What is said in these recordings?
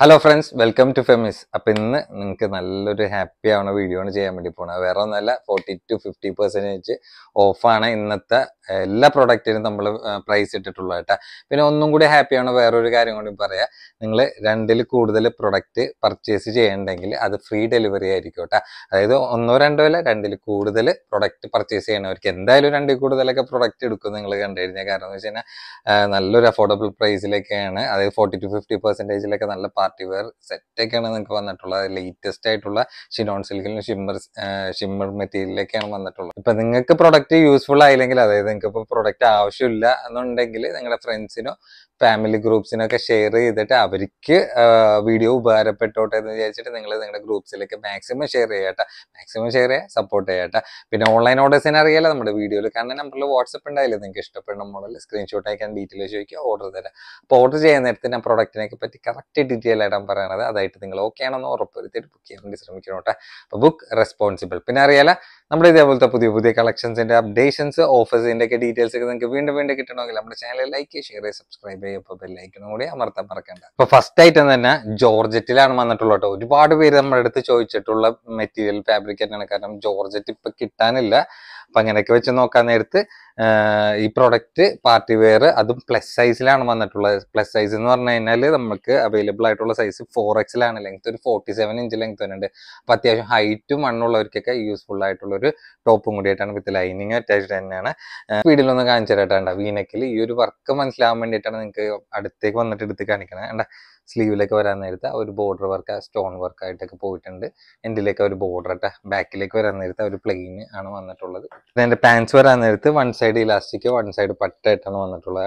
hello friends welcome to ഫെമിസ് അപ്പൊ ഇന്ന് നിങ്ങൾക്ക് നല്ലൊരു ഹാപ്പി ആവണ വീഡിയോ ആണ് ചെയ്യാൻ വേണ്ടി പോണത് വേറെ ഒന്നല്ല ഫോർട്ടി ടു ഫിഫ്റ്റി പെർസെൻറ്റേജ് ഓഫാണ് ഇന്നത്തെ എല്ലാ പ്രൊഡക്റ്റിനും നമ്മൾ പ്രൈസ് ഇട്ടിട്ടുള്ളത് കേട്ടോ പിന്നെ ഒന്നും കൂടി ഹാപ്പി ആവണ വേറൊരു കാര്യം കൂടി പറയാം നിങ്ങൾ രണ്ടിൽ കൂടുതൽ പ്രൊഡക്റ്റ് പർച്ചേസ് ചെയ്യണമെങ്കിൽ അത് ഫ്രീ ഡെലിവറി ആയിരിക്കും കേട്ടോ അതായത് ഒന്നോ രണ്ടോ അല്ല രണ്ടിൽ കൂടുതൽ പ്രൊഡക്റ്റ് പർച്ചേസ് ചെയ്യണവർക്ക് എന്തായാലും രണ്ടിൽ കൂടുതലൊക്കെ പ്രൊഡക്റ്റ് എടുക്കും നിങ്ങൾ കണ്ടു കഴിഞ്ഞാൽ കാരണം എന്ന് വെച്ച് കഴിഞ്ഞാൽ നല്ലൊരു അഫോർഡബിൾ പ്രൈസിലൊക്കെയാണ് അതായത് ഫോർട്ടി ടു ഫിഫ്റ്റി പെർസെൻറ്റേജിലൊക്കെ നല്ല പാർട്ടി വെയർ സെറ്റൊക്കെയാണ് നിങ്ങൾക്ക് വന്നിട്ടുള്ളത് ലേറ്റസ്റ്റ് ആയിട്ടുള്ള ഷിനോൺ സിൽക്കിലും ഷിമ്മർ ഷിമ്മർ മെറ്റീരിയലൊക്കെയാണ് വന്നിട്ടുള്ളത് ഇപ്പൊ നിങ്ങൾക്ക് പ്രൊഡക്റ്റ് യൂസ്ഫുൾ ആയില്ലെങ്കിൽ അതായത് നിങ്ങൾക്ക് ഇപ്പൊ പ്രൊഡക്റ്റ് ആവശ്യമില്ല എന്നുണ്ടെങ്കിൽ നിങ്ങളുടെ ഫ്രണ്ട്സിനോ ഫാമിലി ഗ്രൂപ്പ്സിനൊക്കെ ഷെയർ ചെയ്തിട്ട് അവർക്ക് വീഡിയോ ഉപകാരപ്പെട്ടോട്ടെ എന്ന് വിചാരിച്ചിട്ട് നിങ്ങൾ നിങ്ങളുടെ ഗ്രൂപ്പ്സിലേക്ക് മാക്സിമം ഷെയർ ചെയ്യട്ടെ മാക്സിമം ഷെയർ ചെയ്യാം സപ്പോർട്ട് ചെയ്യട്ടെ പിന്നെ ഓൺലൈൻ ഓർഡേഴ്സിനെ അറിയാലോ നമ്മുടെ വീഡിയോയിൽ കാരണം നമ്പറിൽ വാട്സപ്പ് ഉണ്ടായില്ലേ നിങ്ങൾക്ക് ഇഷ്ടപ്പെടുന്ന മോഡൽ സ്ക്രീൻഷോട്ട് അയക്കാൻ ഡീറ്റെയിൽ ചോദിക്കുക ഓർഡർ തരാം അപ്പോൾ ഓർഡർ ചെയ്യുന്ന നേരത്തെ ഞാൻ പ്രൊഡക്റ്റിനെ പറ്റി കറക്റ്റ് ഡീറ്റെയിൽ ഡീറ്റെയിൽ ആയിട്ടാണ് പറയണത് അതായിട്ട് നിങ്ങൾ ഓക്കെ ആണെന്ന് ഉറപ്പുവരുത്തിയിട്ട് ബുക്ക് ചെയ്യാൻ വേണ്ടി ശ്രമിക്കണം കേട്ടോ ബുക്ക് റെസ്പോൺസിബിൾ പിന്നെ അറിയാല നമ്മൾ ഇതേപോലത്തെ പുതിയ പുതിയ കളക്ഷൻസിന്റെ അപ്ഡേഷൻസ് ഓഫേഴ്സിന്റെ ഒക്കെ ഡീറ്റെയിൽസ് ഒക്കെ നിങ്ങൾക്ക് വീണ്ടും വീണ്ടും കിട്ടണമെങ്കിൽ നമ്മുടെ ചാനൽ ലൈക്ക് ചെയ്യുക ഷെയർ ചെയ്യുക സബ്സ്ക്രൈബ് ചെയ്യുക ബെൽ ബെല്ലൈക്കണം കൂടി അമർത്താൻ മറക്കണ്ട അപ്പൊ ഫസ്റ്റ് ഐറ്റം തന്നെ ജോർജറ്റിലാണ് വന്നിട്ടുള്ളത് കേട്ടോ ഒരുപാട് പേര് നമ്മുടെ അടുത്ത് ചോദിച്ചിട്ടുള്ള മെറ്റീരിയൽ ഫാബ്രിക്കറ്റാണ് കാരണം ജോർജറ്റ് ഇപ്പൊ കിട്ടാനില്ല അപ്പം അങ്ങനെയൊക്കെ വെച്ച് നോക്കാൻ നേരത്ത് ഈ പ്രൊഡക്റ്റ് പാർട്ടി വെയർ അതും പ്ലസ് സൈസിലാണ് വന്നിട്ടുള്ളത് പ്ലസ് സൈസ് എന്ന് പറഞ്ഞു കഴിഞ്ഞാൽ നമുക്ക് അവൈലബിൾ ആയിട്ടുള്ള സൈസ് ഫോർ എക്സിലാണ് ലെങ്ത് ഒരു ഫോർട്ടി സെവൻ ഇഞ്ച് ലെങ്ത് വരുന്നുണ്ട് അപ്പം അത്യാവശ്യം ഹൈറ്റും മണ്ണുള്ളവർക്കൊക്കെ യൂസ്ഫുൾ ആയിട്ടുള്ള ഒരു ടോപ്പും കൂടിയിട്ടാണ് വിത്ത് ലൈനിങ് അറ്റാച്ച്ഡ് തന്നെയാണ് സ്പീഡിലൊന്ന് കാണിച്ചു തരാട്ടാണ്ട വീനക്കിൽ ഈ ഒരു വർക്ക് മനസ്സിലാവാൻ വേണ്ടിയിട്ടാണ് നിങ്ങൾക്ക് അടുത്തേക്ക് വന്നിട്ട് എടുത്ത് കാണിക്കണേ സ്ലീവിലൊക്കെ വരാൻ നേരത്തെ ഒരു ബോർഡർ വർക്ക് സ്റ്റോൺ വർക്ക് ആയിട്ടൊക്കെ പോയിട്ടുണ്ട് എൻഡിലേക്ക് ഒരു ബോർഡർ ഇട്ട ബാക്കിലേക്ക് വരാൻ നേരത്തെ ഒരു പ്ലെയിൻ ആണ് വന്നിട്ടുള്ളത് പിന്നെ എൻ്റെ പാൻസ് വരാൻ നേരത്ത് one side elastic one side പട്ടായിട്ടാണ് വന്നിട്ടുള്ളത്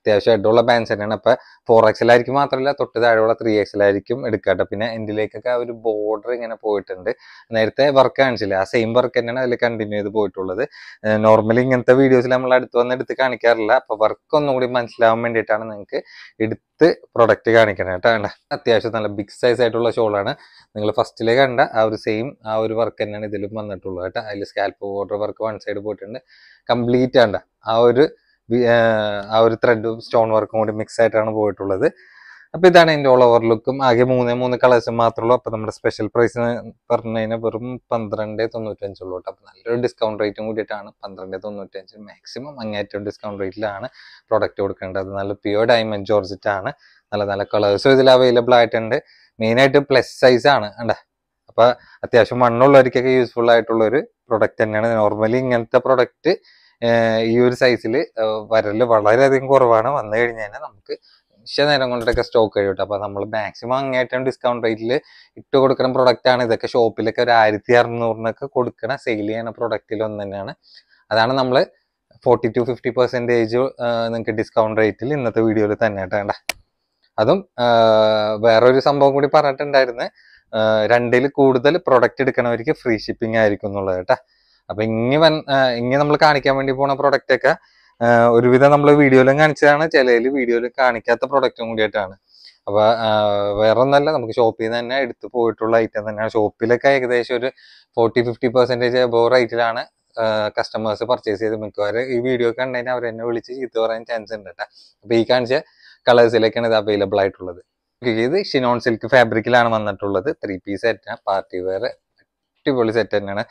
അത്യാവശ്യം അടിയുള്ള പാൻസ് തന്നെയാണ് അപ്പൊ ഫോർ എക്സിലായിരിക്കും മാത്രമല്ല തൊട്ട് താഴെയുള്ള ത്രീ എക്സിലായിരിക്കും എടുക്കാട്ടോ പിന്നെ എൻ്റിലേക്കൊക്കെ ആ ഒരു ബോർഡർ ഇങ്ങനെ പോയിട്ടുണ്ട് നേരത്തെ വർക്ക് കാണിച്ചില്ല ആ സെയിം വർക്ക് തന്നെയാണ് അതിൽ കണ്ടിന്യൂ ചെയ്ത് പോയിട്ടുള്ളത് നോർമലി ഇങ്ങനത്തെ വീഡിയോസിൽ നമ്മൾ അടുത്ത് വന്ന് എടുത്ത് കാണിക്കാറില്ല അപ്പൊ വർക്ക് ഒന്നുകൂടി മനസ്സിലാവാൻ വേണ്ടിയിട്ടാണ് നിങ്ങൾക്ക് എടുത്ത് പ്രൊഡക്റ്റ് കാണിക്കണം കേട്ടോ അത്യാവശ്യം നല്ല ബിഗ് സൈസ് ആയിട്ടുള്ള ഷോളാണ് നിങ്ങൾ ഫസ്റ്റിലേ കണ്ട ആ ഒരു സെയിം ആ ഒരു വർക്ക് തന്നെയാണ് ഇതിലും വന്നിട്ടുള്ളത് കേട്ടോ അതിൽ scallop border work one side പോയിട്ടുണ്ട് കംപ്ലീറ്റ് ആണ്ട ആ ഒരു ആ ഒരു ത്രെഡും സ്റ്റോൺ വർക്കും കൂടി മിക്സ് ആയിട്ടാണ് പോയിട്ടുള്ളത് അപ്പൊ ഇതാണ് എൻ്റെ ഓൾ ഓവർ ലുക്കും ആകെ മൂന്നേ മൂന്ന് കളേഴ്സ് മാത്രമുള്ളൂ അപ്പൊ നമ്മുടെ സ്പെഷ്യൽ പ്രൈസ് പറഞ്ഞു കഴിഞ്ഞാൽ വെറും പന്ത്രണ്ട് തൊണ്ണൂറ്റഞ്ചുള്ളൂ കേട്ടോ അപ്പൊ നല്ലൊരു ഡിസ്കൗണ്ട് റേറ്റും കൂടിയിട്ടാണ് പന്ത്രണ്ട് തൊണ്ണൂറ്റഞ്ച് മാക്സിമം അങ്ങേറ്റവും ഡിസ്കൗണ്ട് റേറ്റിലാണ് പ്രോഡക്റ്റ് കൊടുക്കേണ്ടത് നല്ല പ്യുവർ ഡയമണ്ട് ജോർജറ്റ് ആണ് നല്ല നല്ല കളേഴ്സും ഇതിൽ അവൈലബിൾ ആയിട്ടുണ്ട് മെയിനായിട്ട് പ്ലസ് സൈസ് ആണ് അണ്ടേ അപ്പോൾ അത്യാവശ്യം മണ്ണുള്ളവർക്കൊക്കെ യൂസ്ഫുൾ ആയിട്ടുള്ള ഒരു പ്രൊഡക്റ്റ് തന്നെയാണ് നോർമലി ഇങ്ങനത്തെ പ്രൊഡക്റ്റ് ഈ ഒരു സൈസിൽ വരൽ വളരെയധികം കുറവാണ് വന്നു കഴിഞ്ഞ് കഴിഞ്ഞാൽ നമുക്ക് നിമിഷ നേരം കൊണ്ടൊക്കെ സ്റ്റോക്ക് കഴിയും അപ്പോൾ നമ്മൾ മാക്സിമം അങ്ങേറ്റം ഡിസ്കൗണ്ട് റേറ്റിൽ ഇട്ട് കൊടുക്കുന്ന പ്രൊഡക്റ്റ് ആണ് ഇതൊക്കെ ഷോപ്പിലൊക്കെ ഒരു ആയിരത്തി അറുന്നൂറിനൊക്കെ കൊടുക്കണ സെയിൽ ചെയ്യുന്ന പ്രൊഡക്റ്റിൽ ഒന്ന് തന്നെയാണ് അതാണ് നമ്മൾ ഫോർട്ടി ടു ഫിഫ്റ്റി പെർസെൻറ്റേജ് നിങ്ങൾക്ക് ഡിസ്കൗണ്ട് റേറ്റിൽ ഇന്നത്തെ വീഡിയോയിൽ തന്നെ ഇട്ടേണ്ട അതും വേറൊരു സംഭവം കൂടി പറഞ്ഞിട്ടുണ്ടായിരുന്നു രണ്ടിൽ കൂടുതൽ പ്രൊഡക്റ്റ് എടുക്കണവർക്ക് ഫ്രീ ഷിപ്പിംഗ് ആയിരിക്കും എന്നുള്ളത് കേട്ടോ അപ്പൊ ഇങ്ങനെ ഇങ്ങനെ നമ്മൾ കാണിക്കാൻ വേണ്ടി പോണ പ്രൊഡക്റ്റ് ഒക്കെ ഒരുവിധം നമ്മൾ വീഡിയോയിലും കാണിച്ചതാണ് ചിലയിൽ വീഡിയോയിലും കാണിക്കാത്ത പ്രൊഡക്റ്റും കൂടിയിട്ടാണ് അപ്പൊ വേറെ ഒന്നല്ല നമുക്ക് ഷോപ്പിൽ നിന്ന് തന്നെ എടുത്തു പോയിട്ടുള്ള ഐറ്റം തന്നെയാണ് ഷോപ്പിലൊക്കെ ഏകദേശം ഒരു ഫോർട്ടി ഫിഫ്റ്റി പെർസെൻറ്റേജ് അബോ റേറ്റിലാണ് കസ്റ്റമേഴ്സ് പർച്ചേസ് ചെയ്ത് മിക്കവാറും ഈ വീഡിയോ കണ്ടതിന് അവർ എന്നെ വിളിച്ച് ചീത്ത പറയാൻ ചാൻസ് ഉണ്ട് കേട്ടോ അപ്പൊ ഈ കാണിച്ച കളേഴ്സിലേക്കാണ് ഇത് അവൈലബിൾ ആയിട്ടുള്ളത് ഇത് ഷിനോൺ സിൽക്ക് ഫാബ്രിക്കിലാണ് വന്നിട്ടുള്ളത് ത്രീ പീസ് ആയിട്ടാണ് പാർട്ടി വെയർ അടിപൊളി സെറ്റ് തന്നെയാണ്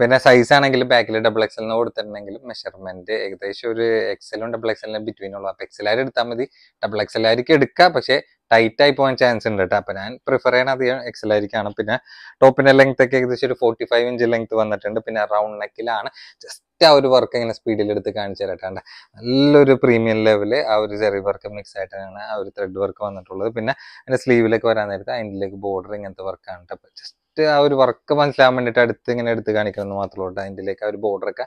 പിന്നെ സൈസ് ആണെങ്കിലും ബാക്കിൽ ഡബിൾ എക്സലിന് കൊടുത്തിട്ടുണ്ടെങ്കിലും മെഷർമെന്റ് ഏകദേശം ഒരു എക്സലും ഡബിൾ എക്സലിനും ബിറ്റ്വീൻ ഉള്ളൂ അപ്പോൾ എക്സലായിട്ട് എടുത്താൽ മതി ഡബിൾ എക്സലായിരിക്കും എടുക്കുക പക്ഷേ ടൈറ്റ് ആയി പോകാൻ ചാൻസ് ഉണ്ട് കേട്ടോ അപ്പൊ ഞാൻ പ്രിഫർ ചെയ്യണ അധികം എക്സലായിരിക്കാണ് പിന്നെ ടോപ്പിന്റെ ലെങ്ത് ഒക്കെ ഏകദേശം ഒരു ഫോർട്ടി ഫൈവ് ഇഞ്ച് ലെങ്ത് വന്നിട്ടുണ്ട് പിന്നെ റൗണ്ട് നെക്കിലാണ് ജസ്റ്റ് ആ ഒരു വർക്ക് ഇങ്ങനെ സ്പീഡിൽ എടുത്ത് കാണിച്ചു തരട്ടാണ്ട് നല്ലൊരു പ്രീമിയം ലെവല് ആ ഒരു ചെറിയ വർക്ക് മിക്സ് ആയിട്ടാണ് ആ ഒരു ത്രെഡ് വർക്ക് വന്നിട്ടുള്ളത് പിന്നെ അതിന്റെ സ്ലീവിലേക്ക് വരാൻ നേരത്തെ അതിൻ്റെ ബോർഡർ ഇങ്ങനത്തെ വർക്കാണ് കേട്ടോ ജസ്റ്റ് ജസ്റ്റ് ആ ഒരു വർക്ക് മനസ്സിലാൻ വേണ്ടിയിട്ട് അടുത്ത് ഇങ്ങനെ എടുത്ത് കാണിക്കുന്നത് മാത്രമേ ഉള്ളൂ അതിൻ്റെ ആ ഒരു ബോർഡറൊക്കെ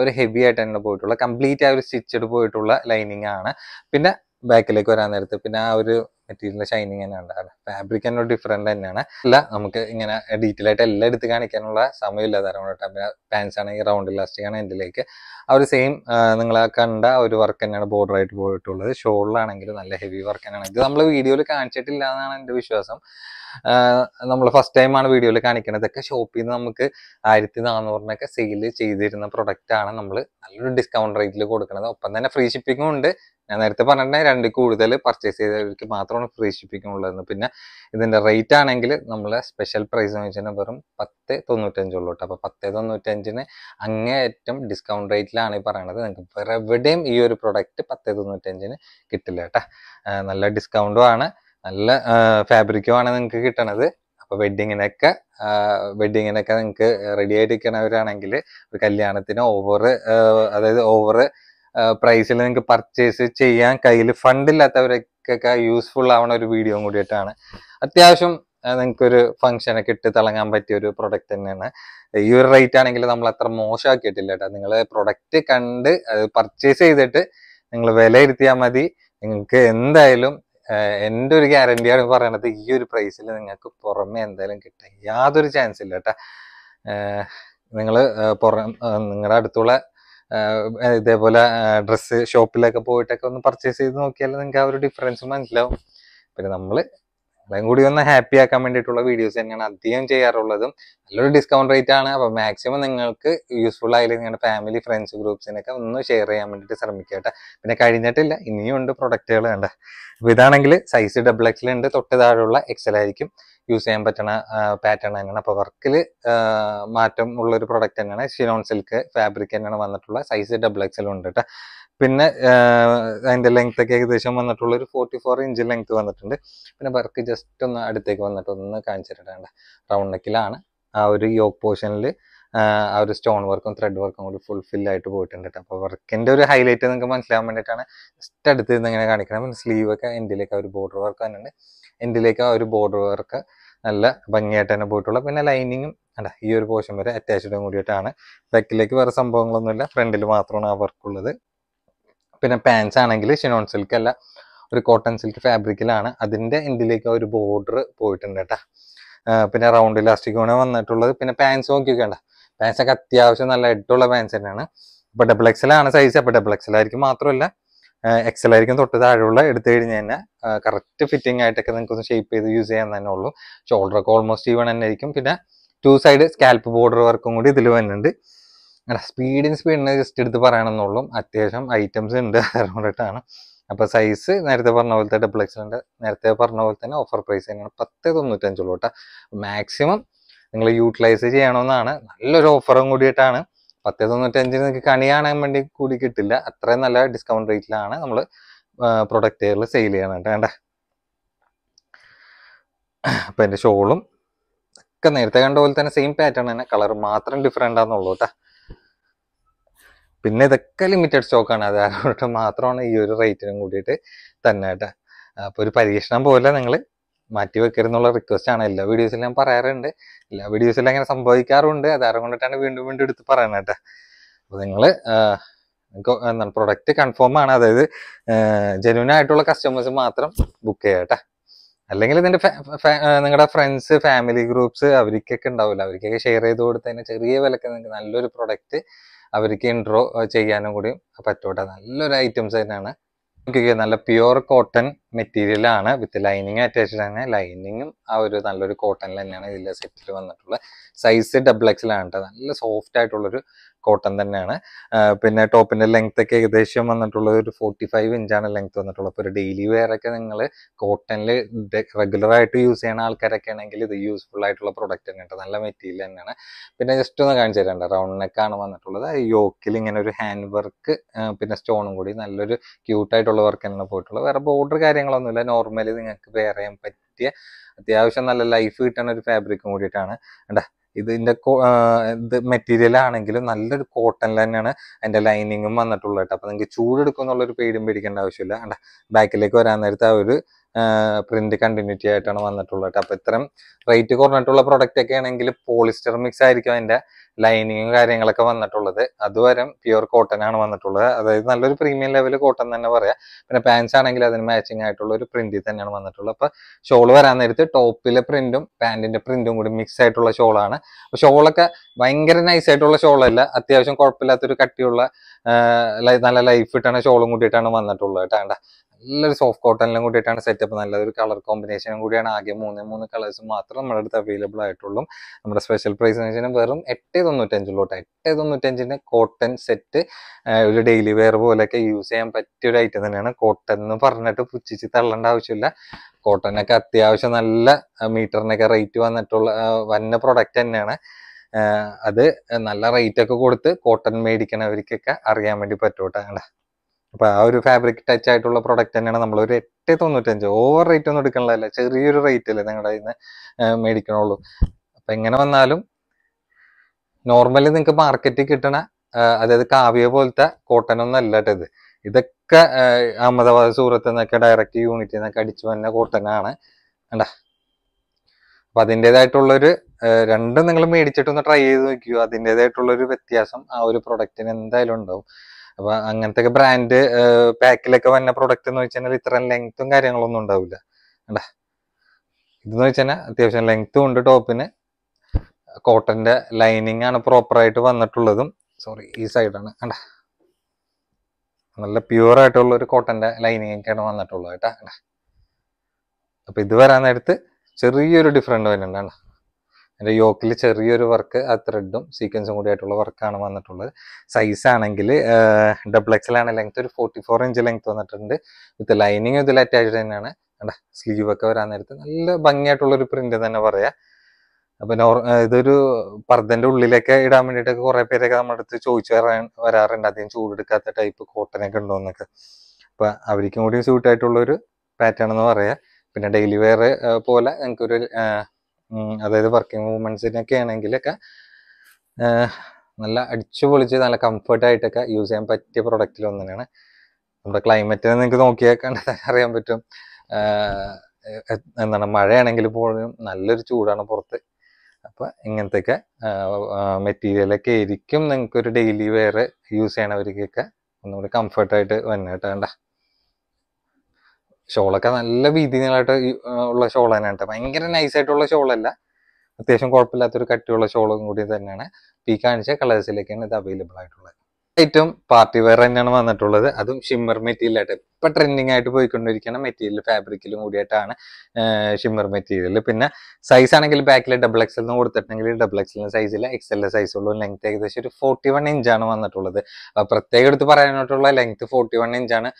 ഒരു ഹെവി ആയിട്ട് തന്നെ പോയിട്ടുള്ള കംപ്ലീറ്റ് ആ ഒരു സ്റ്റിച്ചഡ് പോയിട്ടുള്ള ലൈനിങ് ആണ് പിന്നെ ബാക്കിലേക്ക് വരാൻ നേരത്ത് പിന്നെ ആ ഒരു മെറ്റീരിയലിന്റെ ഷൈനിങ് തന്നെയാണ് ഫാബ്രിക് തന്നെ ഡിഫറെന്റ് തന്നെയാണ് അല്ല നമുക്ക് ഇങ്ങനെ ഡീറ്റെയിൽ ആയിട്ട് എല്ലാം എടുത്ത് കാണിക്കാനുള്ള സമയമില്ല ധാരാളം പാൻസ് ആണെങ്കിൽ റൗണ്ട് ഇലാസ്റ്റിക് ആണ് എൻ്റെലേക്ക് ആ ഒരു സെയിം നിങ്ങൾ കണ്ട ഒരു വർക്ക് തന്നെയാണ് ആയിട്ട് പോയിട്ടുള്ളത് ഷോളിലാണെങ്കിൽ നല്ല ഹെവി വർക്ക് തന്നെയാണ് ഇത് നമ്മൾ വീഡിയോയിൽ കാണിച്ചിട്ടില്ല എന്നാണ് എൻ്റെ വിശ്വാസം നമ്മൾ ഫസ്റ്റ് ടൈമാണ് വീഡിയോയിൽ കാണിക്കുന്നത് കാണിക്കണതൊക്കെ ഷോപ്പിൽ നിന്ന് നമുക്ക് ആയിരത്തി നാനൂറിനൊക്കെ സെയിൽ ചെയ്തിരുന്ന ആണ് നമ്മൾ നല്ലൊരു ഡിസ്കൗണ്ട് റേറ്റിൽ കൊടുക്കുന്നത് ഒപ്പം തന്നെ ഫ്രീ ഷിപ്പിങ്ങും ഉണ്ട് ഞാൻ നേരത്തെ പറഞ്ഞിട്ടുണ്ടെങ്കിൽ രണ്ട് കൂടുതൽ പർച്ചേസ് ചെയ്തവർക്ക് മാത്രം മാത്രമാണ് ഫ്രീ ഷിപ്പിംഗ് പിന്നെ ഇതിൻ്റെ റേറ്റ് ആണെങ്കിൽ നമ്മളെ സ്പെഷ്യൽ പ്രൈസ് എന്ന് വെച്ചാൽ വെറും പത്ത് തൊണ്ണൂറ്റഞ്ചുള്ളൂ കേട്ടോ അപ്പോൾ പത്ത് തൊണ്ണൂറ്റഞ്ചിന് അങ്ങേയറ്റം ഡിസ്കൗണ്ട് റേറ്റിലാണ് ഈ പറയണത് നിങ്ങൾക്ക് വേറെ എവിടെയും ഈ ഒരു പ്രൊഡക്റ്റ് പത്ത് തൊണ്ണൂറ്റഞ്ചിന് കിട്ടില്ല കേട്ടോ നല്ല ഡിസ്കൗണ്ടും ആണ് നല്ല ആണ് നിങ്ങൾക്ക് കിട്ടണത് അപ്പോൾ വെഡിങ്ങിനൊക്കെ വെഡിങ്ങിനൊക്കെ നിങ്ങൾക്ക് റെഡി ആയിട്ടിരിക്കണവരാണെങ്കിൽ ഒരു കല്യാണത്തിന് ഓവർ അതായത് ഓവർ പ്രൈസിൽ നിങ്ങൾക്ക് പർച്ചേസ് ചെയ്യാൻ കയ്യിൽ ഫണ്ടില്ലാത്തവർക്കൊക്കെ യൂസ്ഫുൾ ആവണ ഒരു വീഡിയോ കൂടിയിട്ടാണ് അത്യാവശ്യം നിങ്ങൾക്കൊരു ഫംഗ്ഷനൊക്കെ ഇട്ട് തിളങ്ങാൻ പറ്റിയ ഒരു പ്രൊഡക്റ്റ് തന്നെയാണ് ഈ ഒരു റേറ്റ് ആണെങ്കിൽ നമ്മൾ അത്ര മോശമാക്കിയിട്ടില്ല കേട്ടോ നിങ്ങൾ പ്രൊഡക്റ്റ് കണ്ട് അത് പർച്ചേസ് ചെയ്തിട്ട് നിങ്ങൾ വിലയിരുത്തിയാൽ മതി നിങ്ങൾക്ക് എന്തായാലും എൻ്റെ ഒരു ഗ്യാരണ്ടിയാണ് പറയണത് ഈ ഒരു പ്രൈസിൽ നിങ്ങൾക്ക് പുറമെ എന്തായാലും കിട്ടാൻ യാതൊരു ചാൻസ് ഇല്ല കേട്ടോ നിങ്ങൾ പുറം നിങ്ങളുടെ അടുത്തുള്ള ഇതേപോലെ ഡ്രസ്സ് ഷോപ്പിലൊക്കെ പോയിട്ടൊക്കെ ഒന്ന് പർച്ചേസ് ചെയ്ത് നോക്കിയാൽ നിങ്ങൾക്ക് ആ ഒരു ഡിഫറൻസ് മനസ്സിലാവും പിന്നെ നമ്മൾ നിങ്ങളെയും കൂടി ഒന്ന് ഹാപ്പി ആക്കാൻ വേണ്ടിയിട്ടുള്ള വീഡിയോസ് തന്നെയാണ് അധികം ചെയ്യാറുള്ളതും നല്ലൊരു ഡിസ്കൗണ്ട് റേറ്റ് ആണ് അപ്പോൾ മാക്സിമം നിങ്ങൾക്ക് യൂസ്ഫുൾ ആയാലും നിങ്ങളുടെ ഫാമിലി ഫ്രണ്ട്സ് ഗ്രൂപ്പ്സിനൊക്കെ ഒന്ന് ഷെയർ ചെയ്യാൻ വേണ്ടിയിട്ട് ശ്രമിക്കട്ടെ പിന്നെ കഴിഞ്ഞിട്ടില്ല ഇനിയും ഉണ്ട് പ്രൊഡക്റ്റുകൾ കണ്ട അപ്പോൾ ഇതാണെങ്കിൽ സൈസ് ഡബിൾ എക്സൽ ഉണ്ട് തൊട്ട് താഴെയുള്ള എക്സൽ ആയിരിക്കും യൂസ് ചെയ്യാൻ പറ്റണ പാറ്റേൺ തന്നെയാണ് അപ്പോൾ വർക്കിൽ മാറ്റം ഉള്ള ഒരു പ്രൊഡക്റ്റ് തന്നെയാണ് ഷിനോൺ സിൽക്ക് ഫാബ്രിക് തന്നെയാണ് വന്നിട്ടുള്ള സൈസ് ഡബിൾ എക്സൽ ഉണ്ട് കേട്ടോ പിന്നെ അതിൻ്റെ ലെങ്ത് ഒക്കെ ഏകദേശം വന്നിട്ടുള്ള ഒരു ഫോർട്ടി ഫോർ ഇഞ്ച് ലെങ്ത് വന്നിട്ടുണ്ട് പിന്നെ വർക്ക് ജസ്റ്റ് ഒന്ന് അടുത്തേക്ക് വന്നിട്ട് ഒന്ന് കാണിച്ചിട്ടുണ്ട് റൗണ്ട് നെക്കിലാണ് ആ ഒരു യോക്ക് പോർഷനിൽ ആ ഒരു സ്റ്റോൺ വർക്കും ത്രെഡ് വർക്കും കൂടി ഫുൾഫിൽ ആയിട്ട് പോയിട്ടുണ്ട് കേട്ടോ അപ്പോൾ വർക്കിൻ്റെ ഒരു ഹൈലൈറ്റ് നിങ്ങൾക്ക് മനസ്സിലാവാൻ വേണ്ടിയിട്ടാണ് ജസ്റ്റ് അടുത്ത് നിന്ന് ഇങ്ങനെ കാണിക്കണം സ്ലീവ് ഒക്കെ എൻഡിലേക്ക് ഒരു ബോർഡർ വർക്ക് തന്നെയുണ്ട് എൻഡിലേക്ക് ആ ഒരു ബോർഡർ വർക്ക് നല്ല ഭംഗിയായിട്ട് തന്നെ പോയിട്ടുള്ള പിന്നെ ലൈനിങ്ങും അല്ല ഈ ഒരു പോർഷൻ വരെ അറ്റാച്ച്ഡും കൂടിയിട്ടാണ് ബാക്കിലേക്ക് വേറെ സംഭവങ്ങളൊന്നുമില്ല ഫ്രണ്ടിൽ മാത്രമാണ് ആ വർക്കുള്ളത് പിന്നെ പാൻസ് ആണെങ്കിൽ ഷിനോൺ സിൽക്ക് അല്ല ഒരു കോട്ടൺ സിൽക്ക് ഫാബ്രിക്കിലാണ് അതിൻ്റെ എൻഡിലേക്ക് ഒരു ബോർഡർ പോയിട്ടുണ്ട് കേട്ടോ പിന്നെ റൗണ്ട് ഇലാസ്റ്റിക്കാണ് വന്നിട്ടുള്ളത് പിന്നെ പാൻസ് നോക്കിയൊക്കെയുണ്ട് പാൻസൊക്കെ അത്യാവശ്യം നല്ല എഡുള്ള പാൻസ് തന്നെയാണ് ഇപ്പോൾ ഡബിൾ എക്സലാണ് സൈസ് അപ്പം ഡബിൾ എക്സലായിരിക്കും മാത്രമല്ല എക്സലായിരിക്കും തൊട്ട് താഴെയുള്ള എടുത്തു കഴിഞ്ഞ് തന്നെ കറക്റ്റ് ഫിറ്റിംഗ് ആയിട്ടൊക്കെ നിങ്ങൾക്ക് ഷേപ്പ് ചെയ്ത് യൂസ് ചെയ്യാൻ തന്നെ ഉള്ളൂ ഷോൾഡറൊക്കെ ഓൾമോസ്റ്റ് ഈവൺ തന്നെ ആയിരിക്കും പിന്നെ ടു സൈഡ് സ്കാൽപ്പ് ബോർഡർ വർക്കും കൂടി ഇതിൽ വരുന്നുണ്ട് സ്പീഡിൻ സ്പീഡിന് ജസ്റ്റ് എടുത്ത് പറയണമെന്നുള്ളൂ അത്യാവശ്യം ഐറ്റംസ് ഉണ്ട് അതുകൊണ്ടിട്ടാണ് അപ്പോൾ സൈസ് നേരത്തെ പറഞ്ഞ പോലത്തെ ഡബിൾ എക്സലിൻ്റെ നേരത്തെ പറഞ്ഞ പോലെ തന്നെ ഓഫർ പ്രൈസ് തന്നെയാണ് പത്ത് തൊണ്ണൂറ്റഞ്ചുള്ളൂ കേട്ടോ മാക്സിമം നിങ്ങൾ യൂട്ടിലൈസ് ചെയ്യണമെന്നാണ് നല്ലൊരു ഓഫറും കൂടിയിട്ടാണ് പത്ത് തൊണ്ണൂറ്റഞ്ചിന് നിങ്ങൾക്ക് കണി കാണാൻ വേണ്ടി കൂടി കിട്ടില്ല അത്രയും നല്ല ഡിസ്കൗണ്ട് റേറ്റിലാണ് നമ്മൾ പ്രൊഡക്റ്റുകൾ സെയിൽ ചെയ്യണത് വേണ്ട അപ്പം എൻ്റെ ഷോളും ഒക്കെ നേരത്തെ കണ്ട പോലെ തന്നെ സെയിം പാറ്റേൺ തന്നെ കളർ മാത്രം ഡിഫറെൻ്റ് ആണെന്നുള്ളൂ കേട്ടോ പിന്നെ ഇതൊക്കെ ലിമിറ്റഡ് സ്റ്റോക്കാണ് അത് ആരോട്ട് മാത്രമാണ് ഈ ഒരു റേറ്റിനും കൂടിയിട്ട് തന്നെ കേട്ടോ അപ്പോൾ ഒരു പരീക്ഷണം പോലെ നിങ്ങൾ മാറ്റി എന്നുള്ള റിക്വസ്റ്റ് ആണ് എല്ലാ വീഡിയോസിലും ഞാൻ പറയാറുണ്ട് എല്ലാ വീഡിയോസിലും അങ്ങനെ സംഭവിക്കാറുണ്ട് അതാരം കൊണ്ടിട്ടാണ് വീണ്ടും വീണ്ടും എടുത്ത് പറയുന്നത് കേട്ടോ അപ്പോൾ നിങ്ങൾ എന്താണ് പ്രൊഡക്റ്റ് കൺഫേം ആണ് അതായത് ജെന്യൂൻ ആയിട്ടുള്ള കസ്റ്റമേഴ്സ് മാത്രം ബുക്ക് ചെയ്യട്ടെ അല്ലെങ്കിൽ ഇതിൻ്റെ നിങ്ങളുടെ ഫ്രണ്ട്സ് ഫാമിലി ഗ്രൂപ്പ്സ് അവർക്കൊക്കെ ഉണ്ടാവില്ല അവർക്കൊക്കെ ഷെയർ ചെയ്ത് കൊടുത്തതിന് ചെറിയ വിലക്ക് നിങ്ങൾക്ക് നല്ലൊരു പ്രൊഡക്റ്റ് അവർക്ക് ഇൻട്രോ ചെയ്യാനും കൂടി പറ്റൂട്ടോ നല്ലൊരു ഐറ്റംസ് തന്നെയാണ് നല്ല പ്യുർ കോട്ടൺ മെറ്റീരിയൽ ആണ് വിത്ത് ലൈനിങ് അറ്റാച്ച്ഡ് ആണ് ലൈനിങ്ങും ആ ഒരു നല്ലൊരു കോട്ടണിൽ തന്നെയാണ് ഇതിൽ സെറ്റിൽ വന്നിട്ടുള്ളത് സൈസ് ഡബിൾ എക്സിലാണ് കേട്ടോ നല്ല സോഫ്റ്റ് ആയിട്ടുള്ളൊരു കോട്ടൺ തന്നെയാണ് പിന്നെ ടോപ്പിന്റെ ലെങ്ത് ഒക്കെ ഏകദേശം വന്നിട്ടുള്ളത് ഒരു ഫോർട്ടി ഫൈവ് ഇഞ്ചാണ് ലെങ്ത് വന്നിട്ടുള്ളത് അപ്പോൾ ഒരു ഡെയിലി വെയർ ഒക്കെ നിങ്ങൾ കോട്ടണിൽ റെഗുലർ ആയിട്ട് യൂസ് ചെയ്യുന്ന ആൾക്കാരൊക്കെ ആണെങ്കിൽ ഇത് യൂസ്ഫുൾ ആയിട്ടുള്ള പ്രൊഡക്റ്റ് തന്നെ കേട്ടോ നല്ല മെറ്റീരിയൽ തന്നെയാണ് പിന്നെ ജസ്റ്റ് ഒന്ന് കാണിച്ചു തരേണ്ട റൗണ്ട് നെക്കാണ് വന്നിട്ടുള്ളത് യോക്കിൽ ഇങ്ങനെ ഒരു ഹാൻഡ് വർക്ക് പിന്നെ സ്റ്റോണും കൂടി നല്ലൊരു ക്യൂട്ടായിട്ടുള്ള വർക്ക് തന്നെ പോയിട്ടുള്ളത് വേറെ ബോർഡർ കാര്യങ്ങളൊന്നുമില്ല നോർമലി നിങ്ങൾക്ക് വേറെ ചെയ്യാൻ പറ്റും പറ്റിയ അത്യാവശ്യം നല്ല ലൈഫ് കിട്ടുന്ന ഒരു ഫാബ്രിക്കും കൂടിയിട്ടാണ് കണ്ടാ ഇതിന്റെ ഇത് മെറ്റീരിയൽ ആണെങ്കിലും നല്ലൊരു കോട്ടൺ തന്നെയാണ് അതിന്റെ ലൈനിങ്ങും വന്നിട്ടുള്ളത് കേട്ടോ അപ്പൊ നിങ്ങൾക്ക് ചൂടെടുക്കും എന്നുള്ളൊരു പേടിയും പേടിക്കേണ്ട ആവശ്യമില്ല കണ്ട ബാക്കിലേക്ക് വരാൻ നേരത്തെ ആ ഒരു പ്രിന്റ് കണ്ടിന്യൂറ്റി ആയിട്ടാണ് വന്നിട്ടുള്ളത് അപ്പൊ ഇത്തരം റേറ്റ് കുറഞ്ഞിട്ടുള്ള പ്രൊഡക്റ്റ് ഒക്കെ ആണെങ്കിൽ പോളിസ്റ്റർ മിക്സ് ആയിരിക്കും അതിന്റെ ലൈനിങ്ങും കാര്യങ്ങളൊക്കെ വന്നിട്ടുള്ളത് അതുവരെ പ്യുവർ കോട്ടൺ ആണ് വന്നിട്ടുള്ളത് അതായത് നല്ലൊരു പ്രീമിയം ലെവൽ കോട്ടൺ തന്നെ പറയാം പിന്നെ പാൻസ് ആണെങ്കിൽ അതിന് മാച്ചിങ് ആയിട്ടുള്ള ഒരു പ്രിന്റിൽ തന്നെയാണ് വന്നിട്ടുള്ളത് അപ്പൊ ഷോൾ വരാൻ നേരത്ത് ടോപ്പിലെ പ്രിന്റും പാന്റിന്റെ പ്രിന്റും കൂടി മിക്സ് ആയിട്ടുള്ള ഷോളാണ് അപ്പൊ ഷോളൊക്കെ ഭയങ്കര നൈസ് ആയിട്ടുള്ള ഷോളല്ല അത്യാവശ്യം കുഴപ്പമില്ലാത്തൊരു കട്ടിയുള്ള നല്ല ലൈഫ് ഇട്ടാണ് ഷോളും കൂട്ടിയിട്ടാണ് വന്നിട്ടുള്ളത് കേട്ടാണ്ട നല്ലൊരു സോഫ്റ്റ് കോട്ടണിലും കൂടിയിട്ടാണ് സെറ്റപ്പ് നല്ലൊരു കളർ കോമ്പിനേഷനും കൂടിയാണ് ആകെ മൂന്ന് മൂന്ന് കളേഴ്സ് മാത്രം നമ്മുടെ അടുത്ത് അവൈലബിൾ ആയിട്ടുള്ളൂ നമ്മുടെ സ്പെഷ്യൽ പ്രൈസ് എന്ന് വെച്ചാൽ വെറും എട്ട് തൊണ്ണൂറ്റഞ്ചിലോട്ട് എട്ട് തൊണ്ണൂറ്റഞ്ചിൻ്റെ കോട്ടൺ സെറ്റ് ഒരു ഡെയിലി വെയർ പോലെയൊക്കെ യൂസ് ചെയ്യാൻ പറ്റിയ ഒരു ഐറ്റം തന്നെയാണ് കോട്ടൺ എന്ന് പറഞ്ഞിട്ട് പുച്ഛിച്ച് തള്ളേണ്ട ആവശ്യമില്ല കോട്ടനൊക്കെ അത്യാവശ്യം നല്ല മീറ്ററിനൊക്കെ റേറ്റ് വന്നിട്ടുള്ള വന്ന പ്രൊഡക്റ്റ് തന്നെയാണ് അത് നല്ല റേറ്റ് ഒക്കെ കൊടുത്ത് കോട്ടൺ മേടിക്കണവർക്കൊക്കെ അറിയാൻ വേണ്ടി പറ്റൂട്ടാണ് അപ്പോൾ ആ ഒരു ഫാബ്രിക് ടച്ച് ആയിട്ടുള്ള പ്രൊഡക്റ്റ് തന്നെയാണ് നമ്മൾ ഒരു എട്ട് തൊണ്ണൂറ്റഞ്ച് ഓവർ റേറ്റ് ഒന്നും എടുക്കണില്ല ചെറിയൊരു റേറ്റ് അല്ലേ നിങ്ങളുടെ നിന്ന് മേടിക്കണുള്ളൂ അപ്പൊ എങ്ങനെ വന്നാലും നോർമലി നിങ്ങൾക്ക് മാർക്കറ്റിൽ കിട്ടണ അതായത് കാവ്യ പോലത്തെ ഒന്നും അല്ല ഇത് ഇതൊക്കെ അഹമ്മദാബാദ് സൂറത്ത് നിന്നൊക്കെ ഡയറക്റ്റ് യൂണിറ്റിൽ നിന്നൊക്കെ അടിച്ചു വന്ന കോട്ടനാണ് കണ്ടാ അപ്പൊ അതിൻ്റെതായിട്ടുള്ളൊരു രണ്ടും നിങ്ങൾ മേടിച്ചിട്ടൊന്ന് ട്രൈ ചെയ്ത് നോക്കിയോ അതിൻ്റെതായിട്ടുള്ളൊരു വ്യത്യാസം ആ ഒരു പ്രൊഡക്റ്റിന് എന്തായാലും ഉണ്ടാവും അപ്പൊ അങ്ങനത്തെ ബ്രാൻഡ് പാക്കിലൊക്കെ വന്ന പ്രൊഡക്റ്റ് എന്ന് വെച്ചാൽ ഇത്രയും ലെങ്ത്തും കാര്യങ്ങളൊന്നും ഉണ്ടാവില്ല കണ്ടാ ഇതെന്ന് വെച്ചാൽ അത്യാവശ്യം ലെങ്ത്തും ഉണ്ട് ടോപ്പിന് കോട്ടന്റെ ലൈനിങ് ആണ് പ്രോപ്പറായിട്ട് വന്നിട്ടുള്ളതും സോറി ഈ സൈഡാണ് കണ്ട നല്ല പ്യുവർ ആയിട്ടുള്ള ഒരു കോട്ടന്റെ ലൈനിങ് ഒക്കെയാണ് വന്നിട്ടുള്ളത് കേട്ടാ അപ്പൊ ഇത് വരാൻ നേരത്ത് ചെറിയൊരു ഡിഫറെന്റ് വരുന്നുണ്ട് കണ്ട എൻ്റെ യോക്കിൽ ചെറിയൊരു വർക്ക് ആ ത്രെഡും സീക്വൻസും കൂടി ആയിട്ടുള്ള വർക്കാണ് വന്നിട്ടുള്ളത് സൈസ് ആണെങ്കിൽ ഡബിൾ എക്സലാണ് ലെങ്ത് ഒരു ഫോർട്ടി ഫോർ ഇഞ്ച് ലെങ്ത് വന്നിട്ടുണ്ട് വിത്ത് ലൈനിങ് ഇതിൽ അറ്റാച്ച്ഡ് തന്നെയാണ് സ്ലീവ് ഒക്കെ വരാൻ നേരത്ത് നല്ല ഭംഗിയായിട്ടുള്ളൊരു പ്രിന്റ് തന്നെ പറയാം അപ്പം നോർ ഇതൊരു പർദ്ദന്റെ ഉള്ളിലൊക്കെ ഇടാൻ വേണ്ടിയിട്ടൊക്കെ കുറേ പേരൊക്കെ നമ്മുടെ അടുത്ത് ചോദിച്ചു വരാൻ വരാറുണ്ട് അധികം ചൂടെടുക്കാത്ത ടൈപ്പ് കോട്ടനൊക്കെ ഉണ്ടോന്നൊക്കെ അപ്പം അവർക്കും കൂടി സ്യൂട്ട് ആയിട്ടുള്ള ഒരു പാറ്റേൺ എന്ന് പറയാം പിന്നെ ഡെയിലി വെയർ പോലെ ഞങ്ങൾക്ക് അതായത് വർക്കിംഗ് വുമൻസിനൊക്കെ ആണെങ്കിലൊക്കെ നല്ല അടിച്ചുപൊളിച്ച് പൊളിച്ച് നല്ല ആയിട്ടൊക്കെ യൂസ് ചെയ്യാൻ പറ്റിയ പ്രൊഡക്റ്റിൽ ഒന്നിനാണ് തന്നെയാണ് നമ്മുടെ ക്ലൈമറ്റിനെ നിങ്ങൾക്ക് നോക്കിയാൽ കണ്ട അറിയാൻ പറ്റും എന്താണ് മഴയാണെങ്കിൽ പോലും നല്ലൊരു ചൂടാണ് പുറത്ത് അപ്പോൾ ഇങ്ങനത്തെയൊക്കെ മെറ്റീരിയലൊക്കെ ആയിരിക്കും നിങ്ങൾക്കൊരു ഡെയിലി വെയർ യൂസ് ചെയ്യണവർക്കൊക്കെ ഒന്നുകൂടി കംഫർട്ടായിട്ട് വന്നിട്ടാണ്ട ഷോളൊക്കെ നല്ല വീതി നീളായിട്ട് ഉള്ള ഷോൾ തന്നെയാണ് കേട്ടോ ഭയങ്കര നൈസായിട്ടുള്ള ഷോളല്ല അത്യാവശ്യം കുഴപ്പമില്ലാത്തൊരു കട്ടിയുള്ള ഷോളും കൂടി തന്നെയാണ് ഈ കാണിച്ച കളേഴ്സിലേക്കാണ് ഇത് അവൈലബിൾ ആയിട്ടുള്ളത് ഐറ്റം പാർട്ടി വെയർ തന്നെയാണ് വന്നിട്ടുള്ളത് അതും ഷിമ്മർ മെറ്റീരിയൽ ആയിട്ട് ഇപ്പൊ ട്രെൻഡിങ് ആയിട്ട് പോയിക്കൊണ്ടിരിക്കുന്ന മെറ്റീരിയൽ ഫാബ്രിക്കിലും കൂടിയിട്ടാണ് ഷിമ്മർ മെറ്റീരിയൽ പിന്നെ സൈസ് ആണെങ്കിൽ ബാക്കിൽ ഡബിൾ എക്സൽ എന്ന് കൊടുത്തിട്ടുണ്ടെങ്കിൽ ഡബിൾ എക്സലിന് സൈസില്ല സൈസ് ഉള്ളൂ ലെങ്ത് ഏകദേശം ഒരു ഫോർട്ടി വൺ ഇഞ്ചാണ് വന്നിട്ടുള്ളത് പ്രത്യേകം എടുത്ത് പറയാനായിട്ടുള്ള ലെങ്ത് ഫോർട്ടി വൺ ഇഞ്ചാണ്